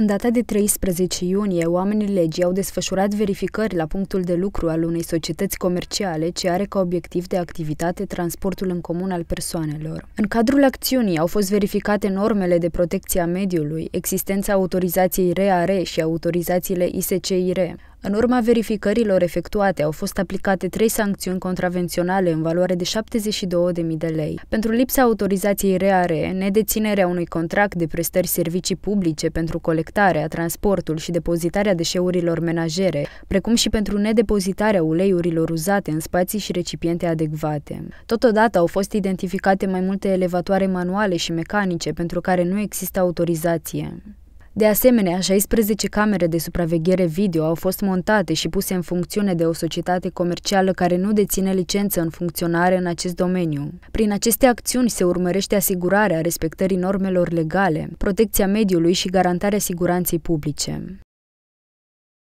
În data de 13 iunie, oamenii legii au desfășurat verificări la punctul de lucru al unei societăți comerciale ce are ca obiectiv de activitate transportul în comun al persoanelor. În cadrul acțiunii au fost verificate normele de protecție a mediului, existența autorizației RAR și autorizațiile ISCIR. În urma verificărilor efectuate au fost aplicate trei sancțiuni contravenționale în valoare de 72.000 de lei pentru lipsa autorizației reare, nedeținerea unui contract de prestări servicii publice pentru colectarea, transportul și depozitarea deșeurilor menajere, precum și pentru nedepozitarea uleiurilor uzate în spații și recipiente adecvate. Totodată au fost identificate mai multe elevatoare manuale și mecanice pentru care nu există autorizație. De asemenea, 16 camere de supraveghere video au fost montate și puse în funcțiune de o societate comercială care nu deține licență în funcționare în acest domeniu. Prin aceste acțiuni se urmărește asigurarea respectării normelor legale, protecția mediului și garantarea siguranței publice.